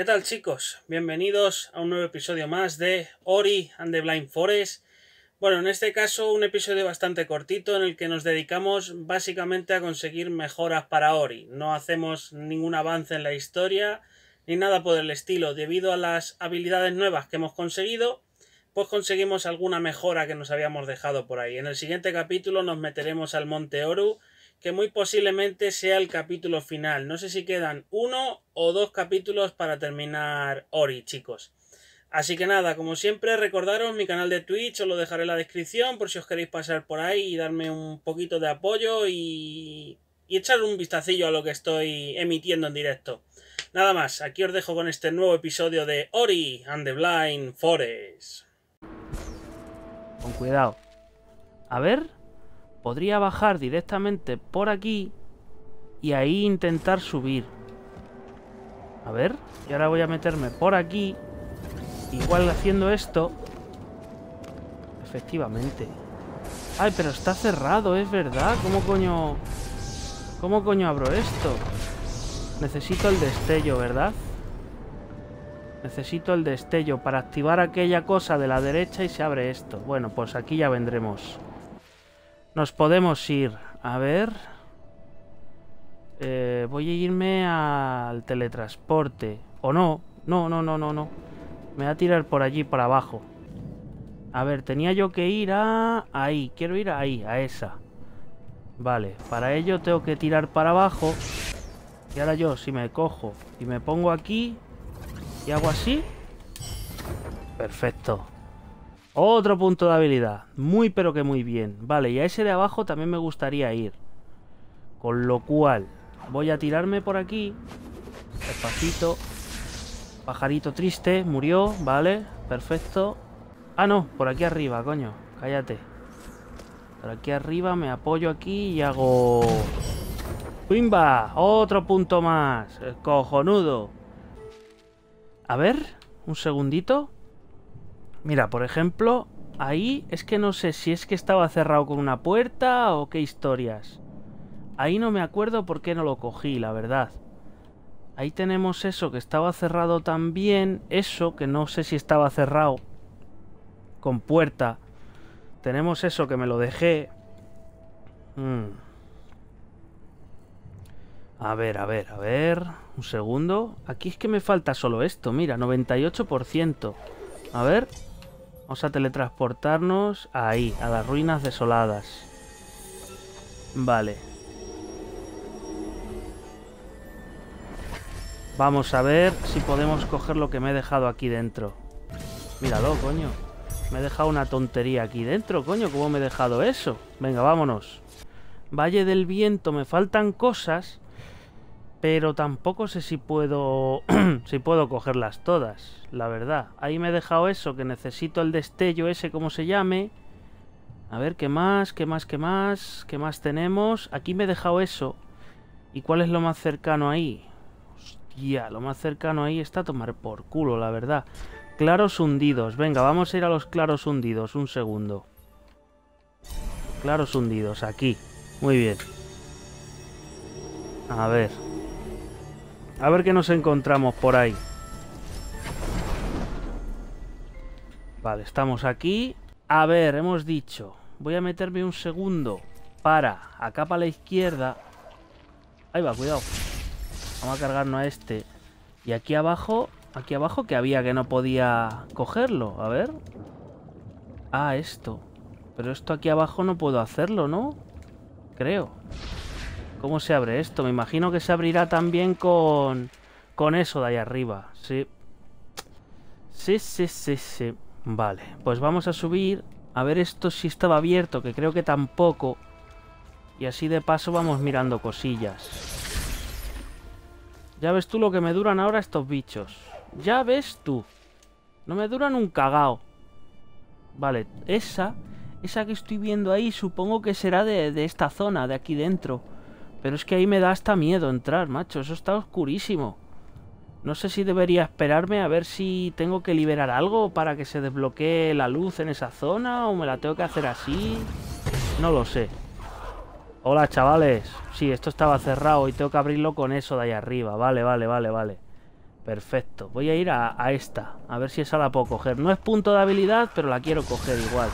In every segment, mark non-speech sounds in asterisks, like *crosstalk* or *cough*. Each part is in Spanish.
¿Qué tal chicos? Bienvenidos a un nuevo episodio más de Ori and the Blind Forest. Bueno, en este caso un episodio bastante cortito en el que nos dedicamos básicamente a conseguir mejoras para Ori. No hacemos ningún avance en la historia ni nada por el estilo. Debido a las habilidades nuevas que hemos conseguido, pues conseguimos alguna mejora que nos habíamos dejado por ahí. En el siguiente capítulo nos meteremos al Monte Oru que muy posiblemente sea el capítulo final. No sé si quedan uno o dos capítulos para terminar Ori, chicos. Así que nada, como siempre, recordaros mi canal de Twitch, os lo dejaré en la descripción por si os queréis pasar por ahí y darme un poquito de apoyo y, y echar un vistacillo a lo que estoy emitiendo en directo. Nada más, aquí os dejo con este nuevo episodio de Ori and the Blind Forest. Con cuidado. A ver podría bajar directamente por aquí y ahí intentar subir. A ver, y ahora voy a meterme por aquí. Igual haciendo esto. Efectivamente. Ay, pero está cerrado, es verdad. ¿Cómo coño... ¿Cómo coño abro esto? Necesito el destello, ¿verdad? Necesito el destello para activar aquella cosa de la derecha y se abre esto. Bueno, pues aquí ya vendremos. Nos podemos ir. A ver... Eh, voy a irme al teletransporte. ¿O no? No, no, no, no, no. Me voy a tirar por allí, para abajo. A ver, tenía yo que ir a... Ahí, quiero ir ahí, a esa. Vale, para ello tengo que tirar para abajo. Y ahora yo, si me cojo y me pongo aquí y hago así... Perfecto. Otro punto de habilidad. Muy pero que muy bien. Vale, y a ese de abajo también me gustaría ir. Con lo cual, voy a tirarme por aquí. Despacito. Pajarito triste, murió, vale, perfecto. Ah, no, por aquí arriba, coño, cállate. Por aquí arriba me apoyo aquí y hago... ¡Pimba! Otro punto más, cojonudo. A ver, un segundito. Mira, por ejemplo, ahí es que no sé si es que estaba cerrado con una puerta o qué historias. Ahí no me acuerdo por qué no lo cogí, la verdad. Ahí tenemos eso que estaba cerrado también, eso que no sé si estaba cerrado con puerta. Tenemos eso que me lo dejé. Mm. A ver, a ver, a ver. Un segundo. Aquí es que me falta solo esto. Mira, 98%. A ver. Vamos a teletransportarnos ahí, a las ruinas desoladas. Vale. Vamos a ver si podemos coger lo que me he dejado aquí dentro. Míralo, coño. Me he dejado una tontería aquí dentro, coño. ¿Cómo me he dejado eso? Venga, vámonos. Valle del Viento, me faltan cosas. Pero tampoco sé si puedo... *clears throat* si puedo cogerlas todas, la verdad. Ahí me he dejado eso, que necesito el destello ese, como se llame. A ver, ¿qué más? ¿Qué más? ¿Qué más? ¿Qué más tenemos? Aquí me he dejado eso. ¿Y cuál es lo más cercano ahí? Hostia, lo más cercano ahí está a tomar por culo, la verdad. Claros hundidos. Venga, vamos a ir a los claros hundidos. Un segundo. Claros hundidos, aquí. Muy bien. A ver... A ver qué nos encontramos por ahí. Vale, estamos aquí. A ver, hemos dicho. Voy a meterme un segundo para acá para la izquierda. Ahí va, cuidado. Vamos a cargarnos a este. Y aquí abajo, aquí abajo que había que no podía cogerlo. A ver. Ah, esto. Pero esto aquí abajo no puedo hacerlo, ¿no? Creo. ¿Cómo se abre esto? Me imagino que se abrirá también con... Con eso de ahí arriba. Sí. Sí, sí, sí, sí. Vale, pues vamos a subir. A ver esto si estaba abierto, que creo que tampoco. Y así de paso vamos mirando cosillas. Ya ves tú lo que me duran ahora estos bichos. Ya ves tú. No me duran un cagao. Vale, esa... Esa que estoy viendo ahí supongo que será de, de esta zona, de aquí dentro. Pero es que ahí me da hasta miedo entrar, macho. Eso está oscurísimo. No sé si debería esperarme a ver si tengo que liberar algo para que se desbloquee la luz en esa zona o me la tengo que hacer así. No lo sé. Hola, chavales. Sí, esto estaba cerrado y tengo que abrirlo con eso de ahí arriba. Vale, vale, vale, vale. Perfecto. Voy a ir a, esta. A ver si esa la puedo coger. No es punto de habilidad, pero la quiero coger igual.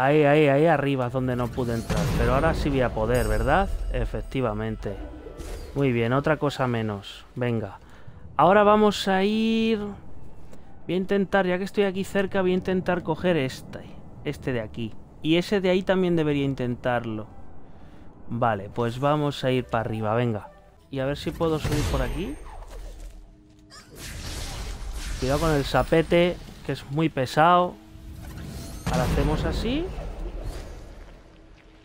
Ahí, ahí, ahí arriba es donde no pude entrar. Pero ahora sí voy a poder, ¿verdad? Efectivamente. Muy bien, otra cosa menos. Venga. Ahora vamos a ir... Voy a intentar, ya que estoy aquí cerca, voy a intentar coger este. Este de aquí. Y ese de ahí también debería intentarlo. Vale, pues vamos a ir para arriba, venga. Y a ver si puedo subir por aquí. Cuidado con el sapete, que es muy pesado. Ahora hacemos así.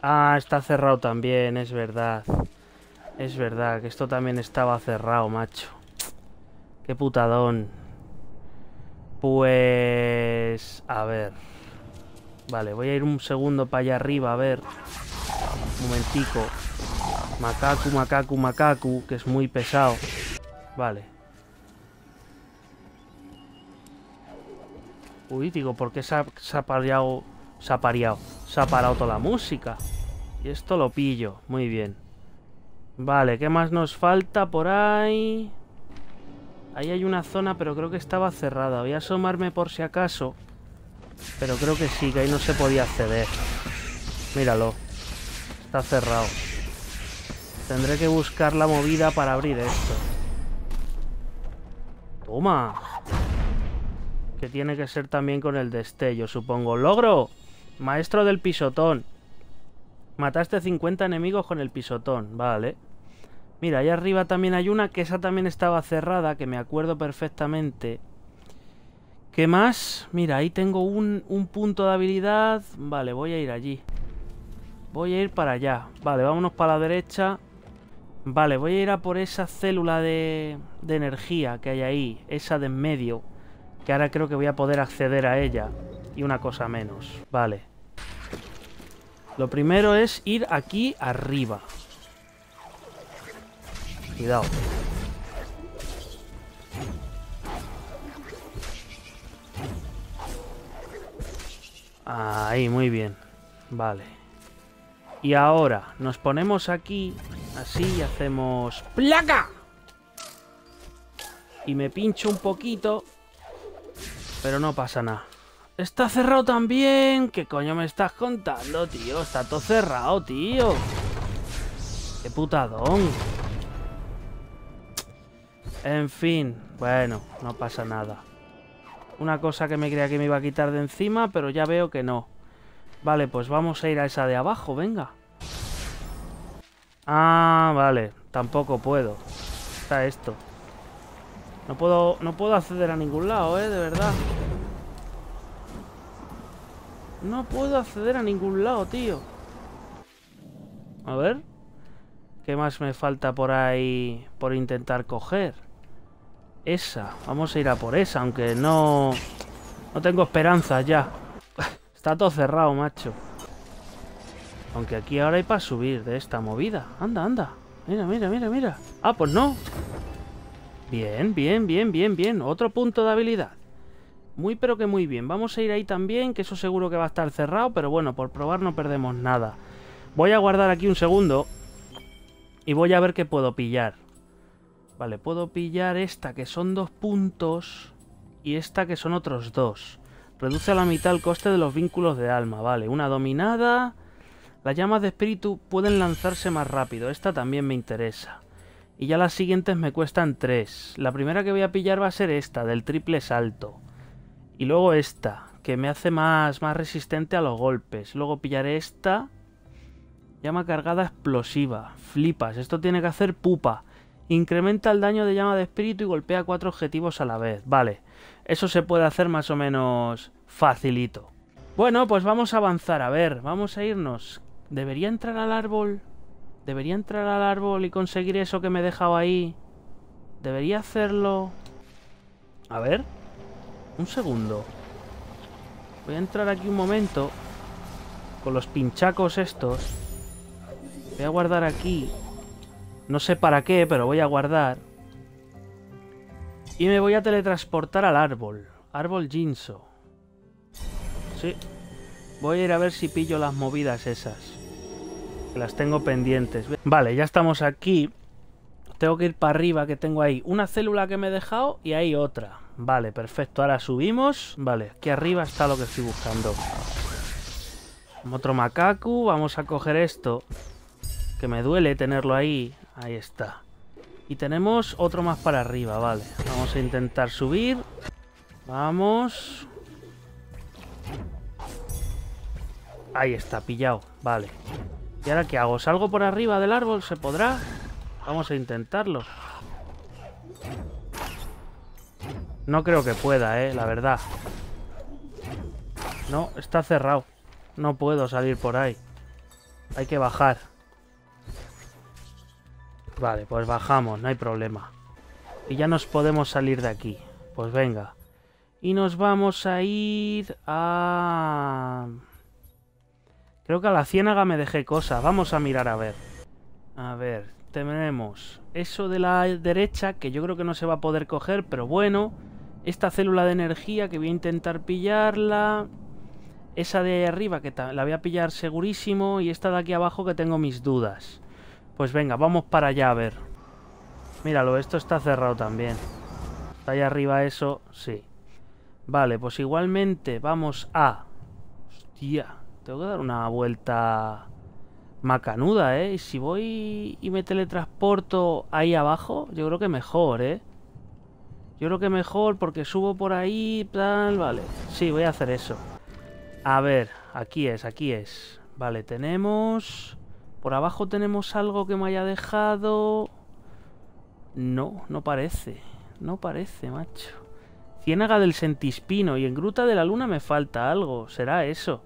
Ah, está cerrado también, es verdad. Es verdad, que esto también estaba cerrado, macho. Qué putadón. Pues... A ver. Vale, voy a ir un segundo para allá arriba, a ver. Un momentico. Macacu, macacu, macacu, que es muy pesado. Vale. Uy, digo, ¿por qué se ha, se Se ha Se ha parado toda la música. Y esto lo pillo. Muy bien. Vale, ¿qué más nos falta por ahí? Ahí hay una zona, pero creo que estaba cerrada. Voy a asomarme por si acaso. Pero creo que sí, que ahí no se podía acceder. Míralo. Está cerrado. Tendré que buscar la movida para abrir esto. Toma. Que tiene que ser también con el destello, supongo. ¡Logro! Maestro del pisotón. Mataste 50 enemigos con el pisotón. Vale. Mira, ahí arriba también hay una que esa también estaba cerrada, que me acuerdo perfectamente. ¿Qué más? Mira, ahí tengo un, punto de habilidad. Vale, voy a ir allí. Voy a ir para allá. Vale, vámonos para la derecha. Vale, voy a ir a por esa célula de, de energía que hay ahí. Esa de en medio. Que ahora creo que voy a poder acceder a ella. Y una cosa menos. Vale. Lo primero es ir aquí arriba. Cuidado. Ahí, muy bien. Vale. Y ahora nos ponemos aquí, así, y hacemos... ¡Placa! Y me pincho un poquito pero no pasa nada. Está cerrado también. ¿Qué coño me estás contando, tío? Está todo cerrado, tío. Qué putadón. En fin. Bueno, no pasa nada. Una cosa que me creía que me iba a quitar de encima, pero ya veo que no. Vale, pues vamos a ir a esa de abajo, venga. Ah, vale. Tampoco puedo. Está esto. No puedo, no puedo acceder a ningún lado, ¿eh? De verdad. No puedo acceder a ningún lado, tío. A ver. ¿Qué más me falta por ahí por intentar coger? Esa. Vamos a ir a por esa, aunque no... No tengo esperanza ya. *laughs* Está todo cerrado, macho. Aunque aquí ahora hay para subir de esta movida. Anda, anda. Mira, mira, mira, mira. Ah, pues no. Bien, bien, bien, bien, bien. Otro punto de habilidad. Muy pero que muy bien. Vamos a ir ahí también, que eso seguro que va a estar cerrado, pero bueno, por probar no perdemos nada. Voy a guardar aquí un segundo y voy a ver qué puedo pillar. Vale, puedo pillar esta que son dos puntos y esta que son otros dos. Reduce a la mitad el coste de los vínculos de alma. Vale, una dominada. Las llamas de espíritu pueden lanzarse más rápido. Esta también me interesa. Y ya las siguientes me cuestan 3. La primera que voy a pillar va a ser esta, del triple salto. Y luego esta, que me hace más, más resistente a los golpes. Luego pillaré esta. Llama cargada explosiva. Flipas, esto tiene que hacer pupa. Incrementa el daño de llama de espíritu y golpea cuatro objetivos a la vez. Vale, eso se puede hacer más o menos facilito. Bueno, pues vamos a avanzar. A ver, vamos a irnos. ¿Debería entrar al árbol? Debería entrar al árbol y conseguir eso que me he dejado ahí. Debería hacerlo... A ver. Un segundo. Voy a entrar aquí un momento. Con los pinchacos estos. Voy a guardar aquí. No sé para qué, pero voy a guardar. Y me voy a teletransportar al árbol. Árbol Jinso. Sí. Voy a ir a ver si pillo las movidas esas las tengo pendientes. Vale, ya estamos aquí. Tengo que ir para arriba, que tengo ahí una célula que me he dejado y ahí otra. Vale, perfecto. Ahora subimos. Vale, aquí arriba está lo que estoy buscando. Otro macaco. Vamos a coger esto. Que me duele tenerlo ahí. Ahí está. Y tenemos otro más para arriba, vale. Vamos a intentar subir. Vamos. Ahí está, pillado. Vale. ¿Y ahora qué hago? ¿Salgo por arriba del árbol? ¿Se podrá? Vamos a intentarlo. No creo que pueda, eh, la verdad. No, está cerrado. No puedo salir por ahí. Hay que bajar. Vale, pues bajamos, no hay problema. Y ya nos podemos salir de aquí. Pues venga. Y nos vamos a ir a... Creo que a la ciénaga me dejé cosas. Vamos a mirar a ver. A ver, tenemos eso de la derecha, que yo creo que no se va a poder coger, pero bueno. Esta célula de energía que voy a intentar pillarla. Esa de arriba que la voy a pillar segurísimo. Y esta de aquí abajo que tengo mis dudas. Pues venga, vamos para allá a ver. Míralo, esto está cerrado también. Está ahí arriba eso, sí. Vale, pues igualmente vamos a... Hostia. Tengo que dar una vuelta macanuda, ¿eh? Y si voy y me teletransporto ahí abajo, yo creo que mejor, ¿eh? Yo creo que mejor porque subo por ahí, tal, vale. Sí, voy a hacer eso. A ver, aquí es, aquí es. Vale, tenemos... Por abajo tenemos algo que me haya dejado... No, no parece. No parece, macho. Ciénaga del Sentispino y en Gruta de la Luna me falta algo. Será eso.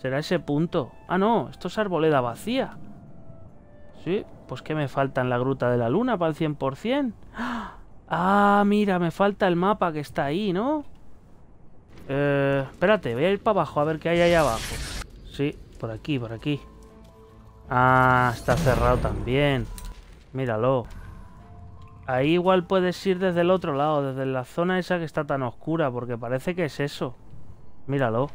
¿Será ese punto? Ah, no, esto es arboleda vacía. Sí, pues que me falta en la gruta de la luna para el 100%. Ah, mira, me falta el mapa que está ahí, ¿no? Eh, espérate, voy a ir para abajo a ver qué hay ahí abajo. Sí, por aquí, por aquí. Ah, está cerrado también. Míralo. Ahí igual puedes ir desde el otro lado, desde la zona esa que está tan oscura, porque parece que es eso. Míralo.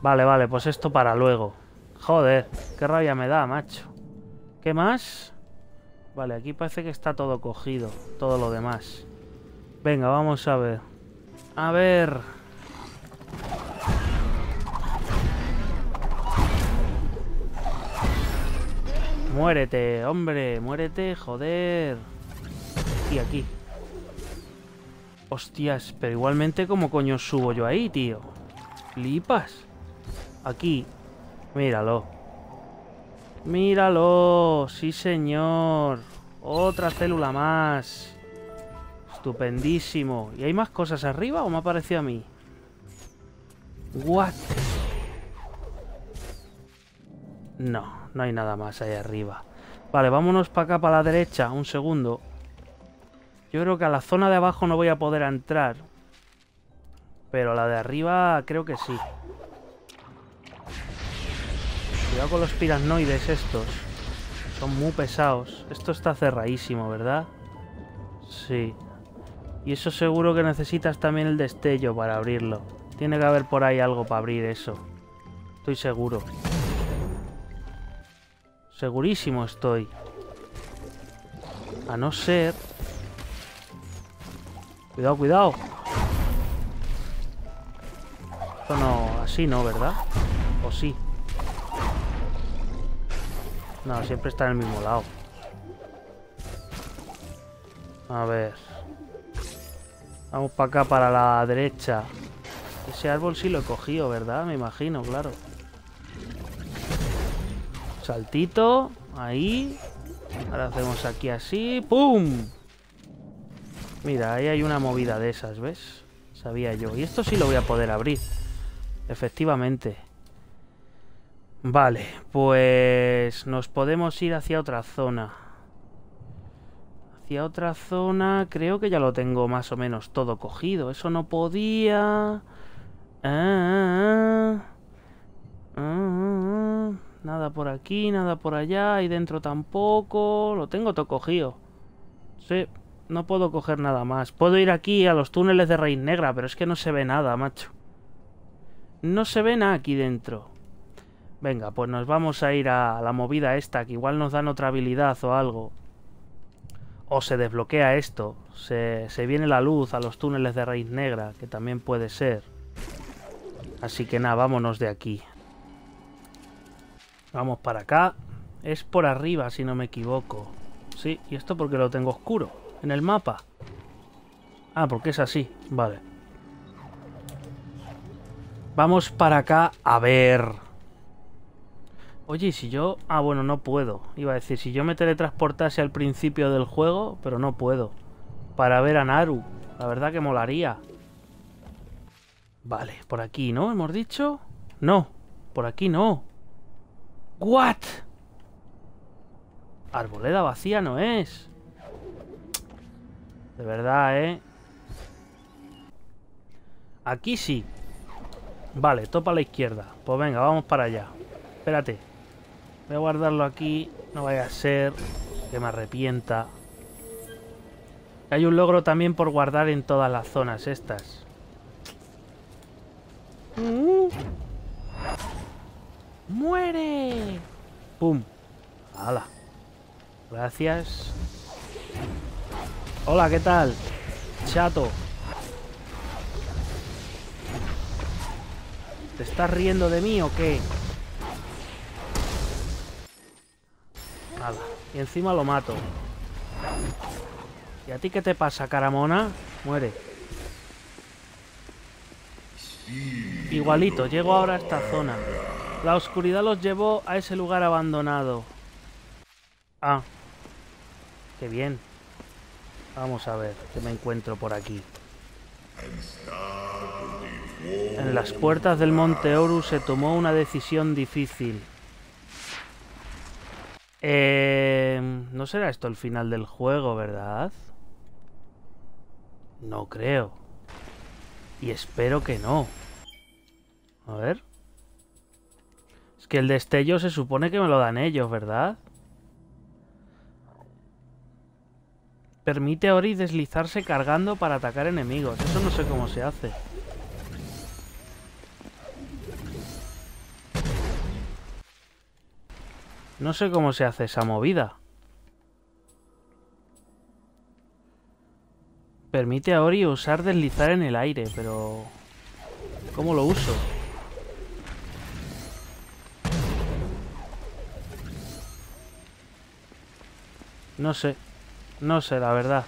Vale, vale, pues esto para luego. Joder, qué rabia me da, macho. ¿Qué más? Vale, aquí parece que está todo cogido, todo lo demás. Venga, vamos a ver. A ver... Muérete, hombre, muérete, joder. Y aquí. Hostias, pero igualmente, ¿cómo coño subo yo ahí, tío? Flipas aquí. Míralo. Míralo. Sí, señor. Otra célula más. Estupendísimo. ¿Y hay más cosas arriba o me ha parecido a mí? What? No, no hay nada más ahí arriba. Vale, vámonos para acá, para la derecha. Un segundo. Yo creo que a la zona de abajo no voy a poder entrar. Pero a la de arriba creo que sí. Cuidado con los piranoides estos. Son muy pesados. Esto está cerradísimo, ¿verdad? Sí. Y eso seguro que necesitas también el destello para abrirlo. Tiene que haber por ahí algo para abrir eso. Estoy seguro. Segurísimo estoy. A no ser... Cuidado, cuidado. Esto no... Así no, ¿verdad? ¿O sí? No, siempre está en el mismo lado. A ver. Vamos para acá, para la derecha. Ese árbol sí lo he cogido, ¿verdad? Me imagino, claro. Saltito. Ahí. Ahora hacemos aquí así. ¡Pum! Mira, ahí hay una movida de esas, ¿ves? Sabía yo. Y esto sí lo voy a poder abrir. Efectivamente. Vale, pues nos podemos ir hacia otra zona. Hacia otra zona, creo que ya lo tengo más o menos todo cogido. Eso no podía... Ah, ah, ah, nada por aquí, nada por allá, y dentro tampoco. Lo tengo todo cogido. Sí, no puedo coger nada más. Puedo ir aquí a los túneles de Raíz Negra, pero es que no se ve nada, macho. No se ve nada aquí dentro. Venga, pues nos vamos a ir a la movida esta, que igual nos dan otra habilidad o algo. O se desbloquea esto. Se, se viene la luz a los túneles de raíz negra, que también puede ser. Así que nada, vámonos de aquí. Vamos para acá. Es por arriba, si no me equivoco. Sí, y esto porque lo tengo oscuro en el mapa. Ah, porque es así. Vale. Vamos para acá a ver... Oye, si yo... Ah, bueno, no puedo. Iba a decir, si yo me teletransportase al principio del juego, pero no puedo. Para ver a Naru. La verdad que molaría. Vale, por aquí, ¿no? ¿Hemos dicho? No, por aquí no. ¿What? Arboleda vacía no es. De verdad, ¿eh? Aquí sí. Vale, topa a la izquierda. Pues venga, vamos para allá. Espérate. Voy a guardarlo aquí. No vaya a ser que me arrepienta. Hay un logro también por guardar en todas las zonas estas. Mm. ¡Muere! ¡Pum! ¡Hala! Gracias. Hola, ¿qué tal? Chato. ¿Te estás riendo de mí o qué? encima lo mato. ¿Y a ti qué te pasa, caramona? Muere. Igualito, llego ahora a esta zona. La oscuridad los llevó a ese lugar abandonado. Ah. Qué bien. Vamos a ver qué me encuentro por aquí. En las puertas del Monte Horus se tomó una decisión difícil. Eh... No será esto el final del juego, ¿verdad? No creo. Y espero que no. A ver. Es que el destello se supone que me lo dan ellos, ¿verdad? Permite a Ori deslizarse cargando para atacar enemigos. Eso no sé cómo se hace. No sé cómo se hace esa movida. Permite a Ori usar deslizar en el aire, pero... ¿Cómo lo uso? No sé. No sé, la verdad.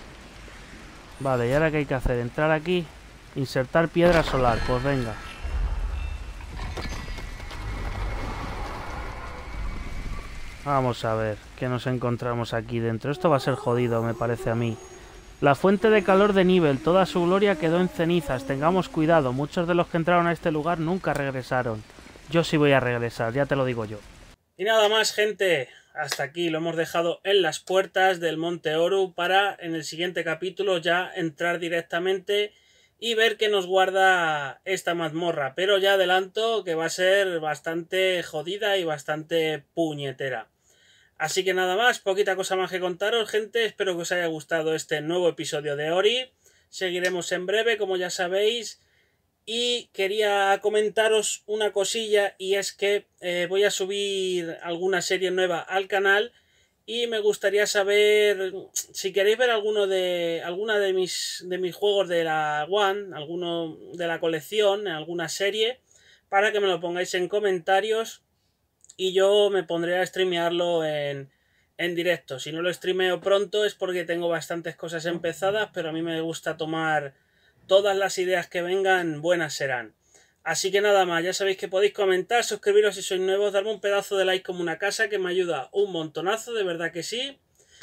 Vale, ¿y ahora qué hay que hacer? Entrar aquí. Insertar piedra solar. Pues venga. Vamos a ver qué nos encontramos aquí dentro. Esto va a ser jodido, me parece a mí. La fuente de calor de Nivel, toda su gloria quedó en cenizas. Tengamos cuidado, muchos de los que entraron a este lugar nunca regresaron. Yo sí voy a regresar, ya te lo digo yo. Y nada más, gente. Hasta aquí lo hemos dejado en las puertas del Monte Oru para en el siguiente capítulo ya entrar directamente y ver qué nos guarda esta mazmorra. Pero ya adelanto que va a ser bastante jodida y bastante puñetera. Así que nada más, poquita cosa más que contaros, gente. Espero que os haya gustado este nuevo episodio de Ori. Seguiremos en breve, como ya sabéis. Y quería comentaros una cosilla y es que eh, voy a subir alguna serie nueva al canal y me gustaría saber si queréis ver alguno de alguna de mis de mis juegos de la One, alguno de la colección, alguna serie, para que me lo pongáis en comentarios y yo me pondré a streamearlo en, directo. Si no lo streameo pronto es porque tengo bastantes cosas empezadas, pero a mí me gusta tomar todas las ideas que vengan, buenas serán. Así que nada más, ya sabéis que podéis comentar, suscribiros si sois nuevos, darme un pedazo de like como una casa que me ayuda un montonazo, de verdad que sí.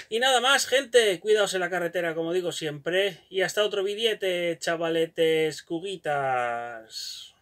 Y nada más, gente, cuidaos en la carretera, como digo siempre. Y hasta otro billete, chavaletes, cuguitas.